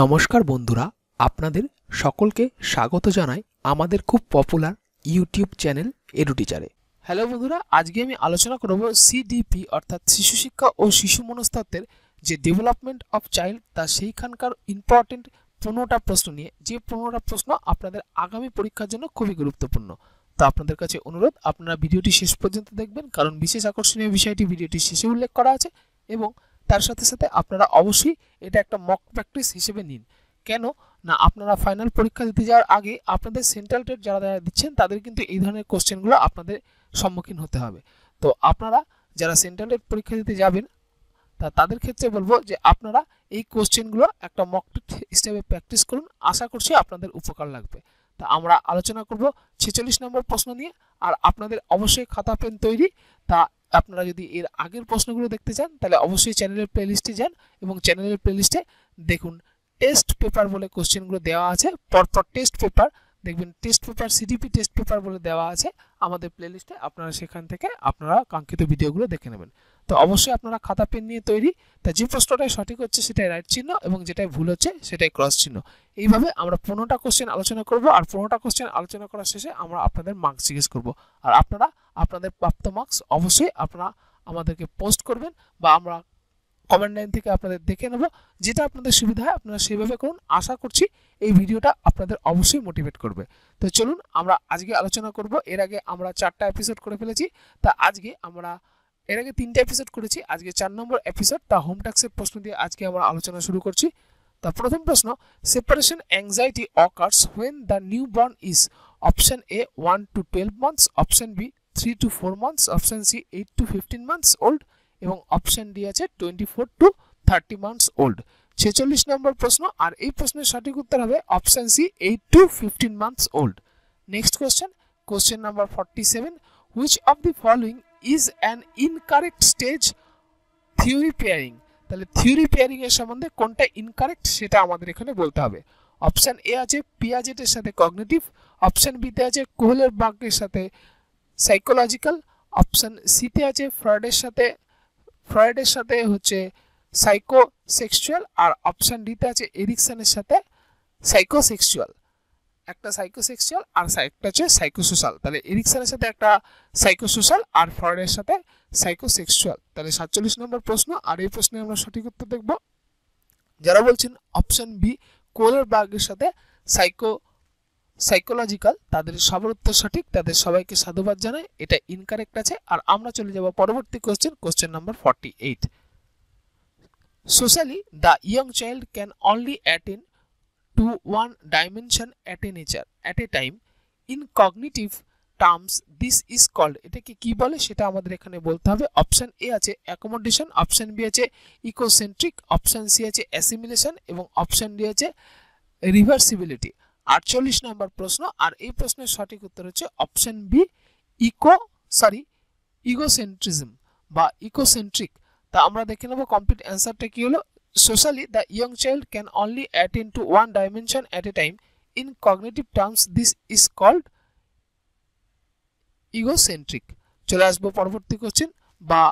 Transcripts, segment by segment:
নমস্কার বন্ধুরা আপনাদের সকলকে স্বাগত জানাই আমাদের খুব পপুলার ইউটিউব চ্যানেল এডুটিচারে হ্যালো বন্ধুরা আজকে আমি আলোচনা করব সিডিপি অর্থাৎ শিশু শিক্ষা ও শিশু মনস্তত্ত্বের যে ডেভেলপমেন্ট অফ চাইল্ড তা সেইখানকার ইম্পর্টেন্ট পনেরোটা প্রশ্ন নিয়ে যে পনেরোটা প্রশ্ন আপনাদের আগামী পরীক্ষার জন্য খুবই গুরুত্বপূর্ণ তো আপনাদের কাছে অনুরোধ আপনারা ভিডিওটি শেষ পর্যন্ত দেখবেন কারণ বিশেষ আকর্ষণীয় বিষয়টি ভিডিওটি শেষে উল্লেখ করা আছে এবং তার সাথে সাথে আপনারা অবশ্যই এটা একটা মক প্র্যাকটিস হিসেবে নিন কেন না আপনারা ফাইনাল পরীক্ষা দিতে যাওয়ার আগে আপনাদের সেন্ট্রাল টেট যারা যারা দিচ্ছেন তাদের কিন্তু এই ধরনের কোশ্চেনগুলো আপনাদের সম্মুখীন হতে হবে তো আপনারা যারা সেন্ট্রাল টেট পরীক্ষা দিতে যাবেন তা তাদের ক্ষেত্রে বলবো যে আপনারা এই কোশ্চেনগুলো একটা মক টেট হিসেবে প্র্যাকটিস করুন আশা করছি আপনাদের উপকার লাগবে তা আমরা আলোচনা করব ছেচল্লিশ নম্বর প্রশ্ন নিয়ে আর আপনাদের অবশ্যই খাতা পেন তৈরি তা আপনারা যদি এর আগের প্রশ্নগুলো দেখতে চান তাহলে অবশ্যই চ্যানেলের প্লেলিস্টে যান এবং চ্যানেলের প্লেলিস্টে দেখুন টেস্ট পেপার বলে কোশ্চেনগুলো দেওয়া আছে পরপর টেস্ট পেপার দেখবেন test paper CDP test paper বলে দেওয়া আছে আমাদের প্লেলিস্টে আপনারা সেখান থেকে আপনারা কাঙ্ক্ষিত ভিডিওগুলো দেখে নেবেন তো অবশ্যই আপনারা খাতা পেন নিয়ে তৈরি তা যে প্রশ্নটাই সঠিক হচ্ছে সেটাই রাইট চিহ্ন এবং যেটাই ভুল হচ্ছে সেটাই ক্রস চিহ্ন এইভাবে আমরা পনেরোটা কোশ্চেন আলোচনা করব আর পনেরোটা কোশ্চেন আলোচনা করার শেষে আমরা আপনাদের মার্কস জিজ্ঞেস করব আর আপনারা আপনাদের প্রাপ্ত মার্কস অবশ্যই আপনারা আমাদেরকে পোস্ট করবেন বা আমরা কমেন্ট লাইন থেকে আপনাদের দেখে নেব যেটা আপনাদের সুবিধা হয় আপনারা সেভাবে করুন আশা করছি এই ভিডিওটা আপনাদের অবশ্যই মোটিভেট করবে তো চলুন আমরা আজকে আলোচনা করব এর আগে আমরা চারটা এপিসোড করে ফেলেছি তা আজকে আমরা এর আগে তিনটা এপিসোড করেছি আজকে চার নম্বর এপিসোড তা হোম ট্যাক্সের প্রশ্ন দিয়ে আজকে আমরা আলোচনা শুরু করছি তা প্রথম প্রশ্ন separation anxiety occurs when the newborn is option A one to twelve months option B three to four months option C eight to fifteen months old এবং অপশন ডি আছে twenty four to thirty months old ছেচল্লিশ নম্বর প্রশ্ন আর এই প্রশ্নের সঠিক উত্তর হবে option C eight to fifteen months old next question question number forty seven which of the following is an incorrect stage theory pairing তাহলে থিওরি পেয়ারিং এর সম্বন্ধে কোনটা ইনকারেক্ট সেটা আমাদের এখানে বলতে হবে অপশান এ আছে পিয়াজেটের সাথে কগনেটিভ অপশান বিতে আছে কোহলের বাক্যের সাথে সাইকোলজিক্যাল অপশান সিতে আছে ফ্রডের সাথে ফ্রয়েডের সাথে হচ্ছে সাইকো সেক্সুয়াল আর অপশান ডিতে আছে এরিকসনের সাথে সাইকো সেক্সুয়াল একটা সাইকো সেক্সুয়াল আর একটা হচ্ছে সাইকো সোশ্যাল তাহলে এরিকসনের সাথে একটা সাইকো সোশ্যাল আর ফ্রয়েডের সাথে সাইকো সেক্সুয়াল তাহলে সাতচল্লিশ নম্বর প্রশ্ন আর এই প্রশ্নে আমরা সঠিক উত্তর দেখব যারা বলছেন অপশান বি কোলার বার্গের সাথে সাইকো সাইকোলজিক্যাল তাদের সবার উত্তর সঠিক তাদের সবাইকে সাধুবাদ জানাই এটা ইনকারেক্ট আছে আর আমরা চলে যাব পরবর্তী question question number forty eight socially the young child can only attend to one dimension at a nature at a time in cognitive terms this is called এটাকে কি বলে সেটা আমাদের এখানে বলতে হবে অপশান এ আছে অ্যাকোমোডেশন অপশান বি আছে ইকোসেন্ট্রিক অপশান সি আছে অ্যাসিমিলেশন এবং অপশান ডি আছে রিভার্সিবিলিটি আটচল্লিশ নম্বর প্রশ্ন আর এই প্রশ্নের সঠিক উত্তর হচ্ছে option B eco sorry egocentrism বা ইকোসেন্ট্রিক তা আমরা দেখে নেব কমপ্লিট অ্যান্সারটা কি হলো socially the young child can only in to one dimension at a time in cognitive terms this is called egocentric চলে আসবো পরবর্তী কোশ্চেন বা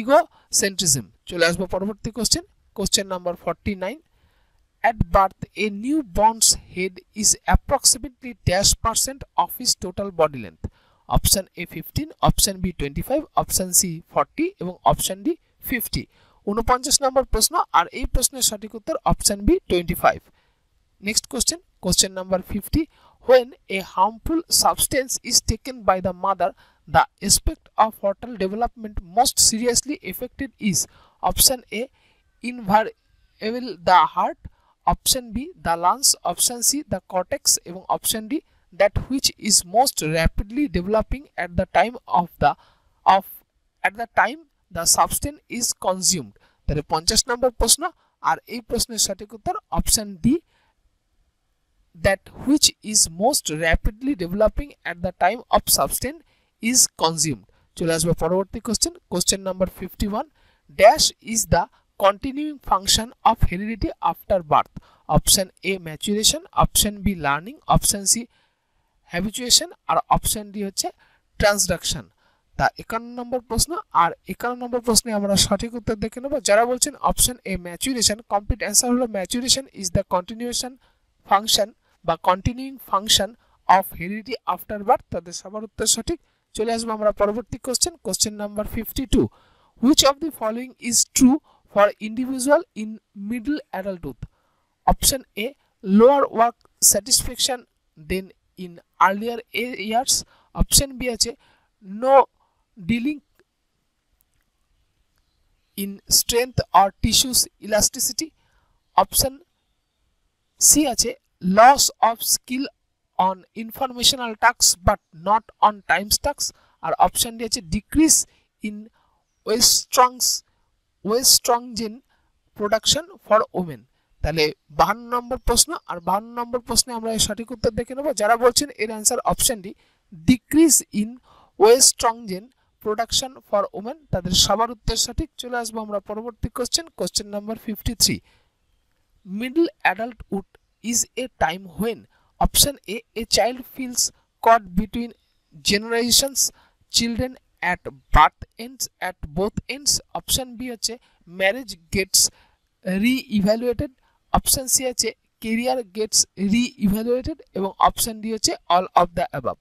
ইগোসেন্ট্রিজম চলে আসবো পরবর্তী question question number forty nine At birth, a newborn's head is approximately dash percent of his total body length. Option A fifteen option B twenty five option C forty এবং option D fifty উনপঞ্চাশ নম্বর প্রশ্ন আর এই প্রশ্নের সঠিক উত্তর option B twenty five next question question number fifty when a harmful substance is taken by the mother the aspect of foetal development most seriously affected is option A invariable the heart option B the lungs option C the cortex এবং option D that which is most rapidly developing at the time of the of at the time the substance is consumed তাহলে পঞ্চাশ নম্বর প্রশ্ন আর এই প্রশ্নের সঠিক উত্তর option D that which is most rapidly developing at the time of substance is consumed চলে আসবে পরবর্তী question question number fifty one dash is the continuing function of heredity after birth option A maturation option B learning option C habituation আর option D হচ্ছে transduction তা একান্ন নম্বর প্রশ্ন আর একান্ন নম্বর প্রশ্নে আমরা সঠিক উত্তর দেখে নেব যারা বলছেন option A maturation complete answer হলো maturation is the continuation function বা continuing function of heredity after birth তাদের সবার উত্তর সঠিক চলে আসবো আমরা পরবর্তী question question number fifty two which of the following is true for individual in middle adulthood option a lower work satisfaction than in earlier years option b ache no dealing in strength or tissues elasticity option c ache loss of skill on informational tasks but not on time tasks or option d ache decrease in waist strength oestrogen production for women তাহলে বাহান্ন নম্বর প্রশ্ন আর বাহান্ন নম্বর প্রশ্নে আমরা সঠিক উত্তর দেখে নেবো যারা বলছেন এর অ্যান্সার অপশানটি decrease in oestrogen production for women তাদের সবার উত্তর সঠিক চলে আসবো আমরা পরবর্তী question question number fifty three middle adulthood is a time when option A a child feels caught between generations children at birth ends at both ends option B হচ্ছে marriage gets re evaluated option C হচ্ছে career gets re evaluated এবং option D হচ্ছে all of the above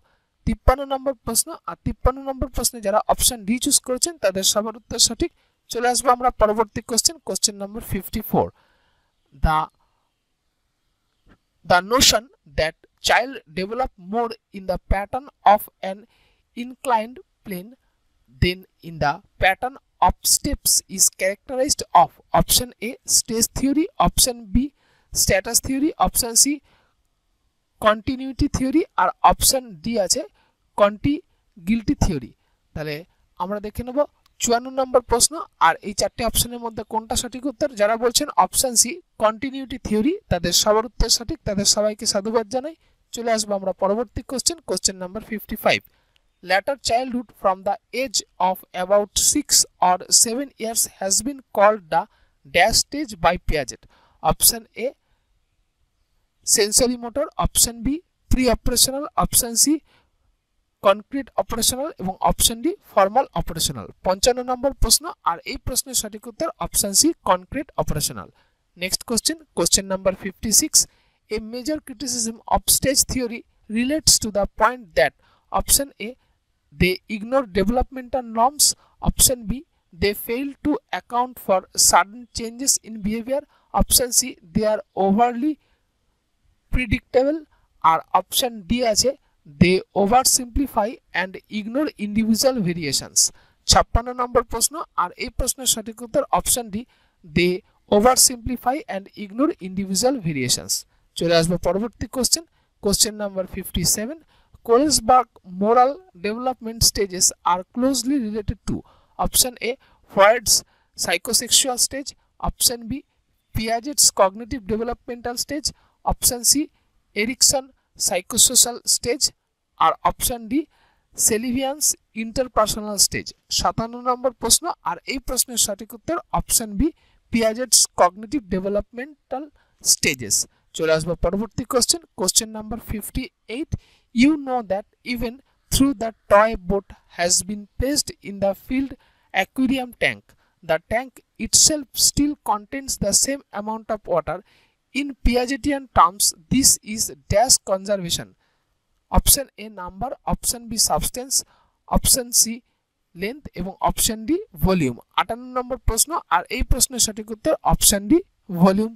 তিপ্পান্ন নম্বর প্রশ্ন আর তিপ্পান্ন নম্বর প্রশ্নে যারা অপশান ডি চুজ করেছেন তাদের সবার উত্তর সঠিক চলে আসবো আমরা পরবর্তী question question number fifty four the the notion that child develop more in the pattern of an inclined plane then in the pattern of steps is characterized of option A stage theory option B status theory option C continuity theory আর option D আছে contiguity theory তাহলে আমরা দেখে নেব চুয়ান্ন নম্বর প্রশ্ন আর এই চারটি অপশানের মধ্যে কোনটা সঠিক উত্তর যারা বলছেন অপশান সি কন্টিনিউটি থিওরি তাদের সবার উত্তর সঠিক তাদের সবাইকে সাধুবাদ জানাই চলে আসবো আমরা পরবর্তী question question number fifty five later childhood from the age of about 6 or 7 years has been called the dash stage by Piaget. Option A sensory motor, option B pre-operational, option C concrete operational এবং option D formal operational পঞ্চান্ন নম্বর প্রশ্ন আর এই প্রশ্নের সঠিক উত্তর option C concrete operational next question question number fifty six a major criticism of stage theory relates to the point that option A They ignore developmental norms. Option B. They fail to account for sudden changes in behavior. Option C. They are overly predictable. আর option D আছে they oversimplify and ignore individual variations ছাপ্পান্ন নম্বর প্রশ্ন আর এই প্রশ্নের সঠিক উত্তর option D they oversimplify and ignore individual variations চলে আসবো পরবর্তী question question number fifty seven Kohlsberg moral development stages are closely related to option A Freud's psychosexual stage, option B Piaget's cognitive developmental stage, option C Erikson psychosocial stage or option D Sullivan's interpersonal stage. Shatana number প্রশ্ন are A প্রশ্নের shatikutter, option B Piaget's cognitive developmental stages. Stages চলে আসবো পরবর্তী question question number fifty eight You know that even through the toy boat has been placed in the field aquarium tank. The tank itself still contains the same amount of water. In Piagetian terms, this is dash conservation. Option A number, option B substance, option C length এবং option D volume আটান্ন নম্বর প্রশ্ন আর এই প্রশ্নের সঠিক উত্তর option D volume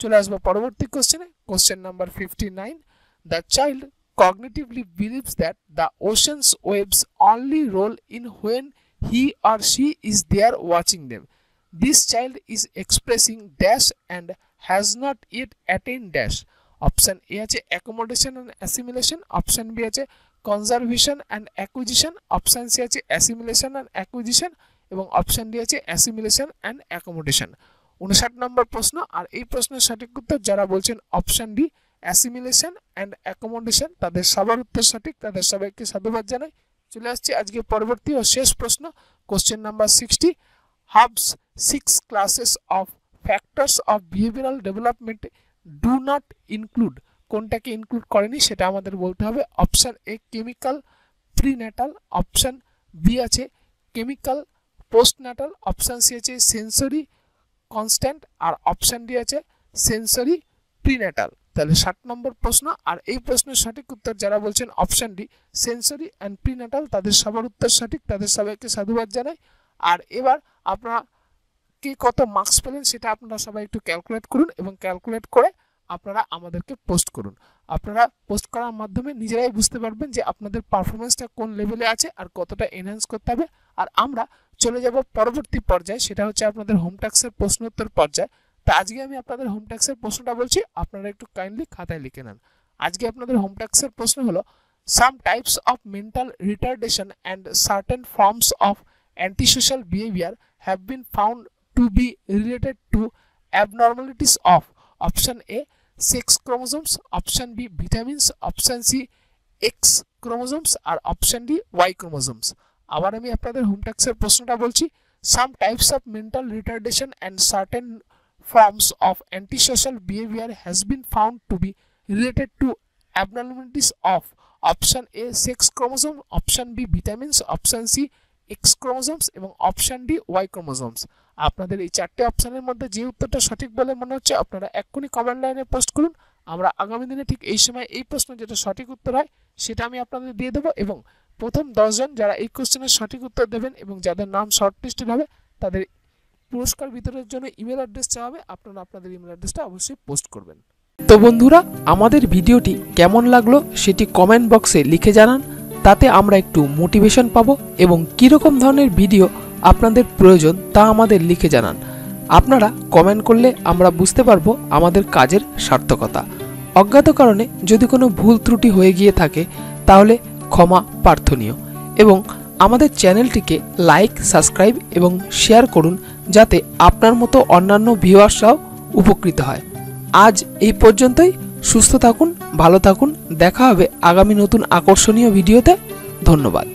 চলে আসবো পরবর্তী কোশ্চেনে question number fifty nine the child cognitively believes that the ocean's waves only roll in when he or she is there watching them. This child is expressing dash and has not yet attained dash. Option A আছে accommodation and assimilation option B আছে conservation and acquisition option C আছে assimilation and acquisition এবং option D আছে assimilation and accommodation উনষাট নম্বর প্রশ্ন আর এই প্রশ্নের সঠিক উত্তর যারা বলছেন option D assimilation and accommodation তাদের সবার উত্তর সঠিক তাদের সবাইকে সাধুবাদ জানাই চলে আসছি আজকে পরবর্তী ও শেষ প্রশ্ন question number sixty Hebb's six classes of factors of behavioural development do not include কোনটাকে ইনক্লুড করেনি সেটা আমাদের বলতে হবে option A chemical natal option B আছে chemical postnatal option C আছে সেন্সরি কনস্ট্যান্ট আর অপশান ডি আছে সেন্সরি ন্যাটাল তাহলে ষাট নম্বর প্রশ্ন আর এই প্রশ্নের সঠিক উত্তর যারা বলছেন option D sensory and prenatal তাদের সবার উত্তর সঠিক তাদের সবাইকে সাধুবাদ জানাই আর এবার আপনারা কি কত মার্কস পেলেন সেটা আপনারা সবাই একটু ক্যালকুলেট করুন এবং ক্যালকুলেট করে আপনারা আমাদেরকে পোস্ট করুন আপনারা পোস্ট করার মাধ্যমে নিজেরাই বুঝতে পারবেন যে আপনাদের পারফরমেন্সটা কোন লেভেলে আছে আর কতটা এনহ্যান্স করতে হবে আর আমরা চলে যাব পরবর্তী পর্যায়ে সেটা হচ্ছে আপনাদের হোম ট্যাক্সের প্রশ্নোত্তর পর্যায়ে তা আজকে আমি আপনাদের হোম ট্যাক্সের প্রশ্নটা বলছি আপনারা একটু কাইন্ডলি খাতায় লিখে নেন আজকে আপনাদের হোম ট্যাক্সের প্রশ্ন হলো some types of mental retardation and certain forms of social behaviour have been found to be related to abnormalities of option A sex chromosomes option B vitamins option C X chromosomes আর option D Y chromosomes আবার আমি আপনাদের home ট্যাক্সের প্রশ্নটা বলছি some types of mental retardation and certain forms of antisocial behavior has been found to be related to abnormalities of option A sex chromosome option B vitamins option C X chromosomes এবং option D Y chromosomes আপনাদের এই চারটে অপশানের মধ্যে যে উত্তরটা সঠিক বলে মনে হচ্ছে আপনারা এক্ষুনি কমেন্ট লাইনে পোস্ট করুন আমরা আগামী দিনে ঠিক এই সময় এই প্রশ্ন যেটা সঠিক উত্তর হয় সেটা আমি আপনাদের দিয়ে দেবো এবং প্রথম দশজন যারা এই কোশ্চেনের সঠিক উত্তর দেবেন এবং যাদের নাম শর্টলিস্টেড হবে তাদের পুরস্কার বিতরণের জন্য ইমেল অ্যাড্রেস চাওয়া হবে আপনারা আপনাদের ইমেল অ্যাড্রেসটা অবশ্যই পোস্ট করবেন তো বন্ধুরা আমাদের ভিডিওটি কেমন লাগলো সেটি কমেন্ট বক্সে লিখে জানান তাতে আমরা একটু মোটিভেশন পাব এবং কীরকম ধরনের ভিডিও আপনাদের প্রয়োজন তা আমাদের লিখে জানান আপনারা কমেন্ট করলে আমরা বুঝতে পারবো আমাদের কাজের সার্থকতা অজ্ঞাত কারণে যদি কোনো ভুল ত্রুটি হয়ে গিয়ে থাকে তাহলে ক্ষমা প্রার্থনীয় এবং আমাদের চ্যানেলটিকে লাইক সাবস্ক্রাইব এবং শেয়ার করুন যাতে আপনার মতো অন্যান্য ভিউয়ার্সরাও উপকৃত হয় আজ এই পর্যন্তই সুস্থ থাকুন ভালো থাকুন দেখা হবে আগামী নতুন আকর্ষণীয় ভিডিওতে ধন্যবাদ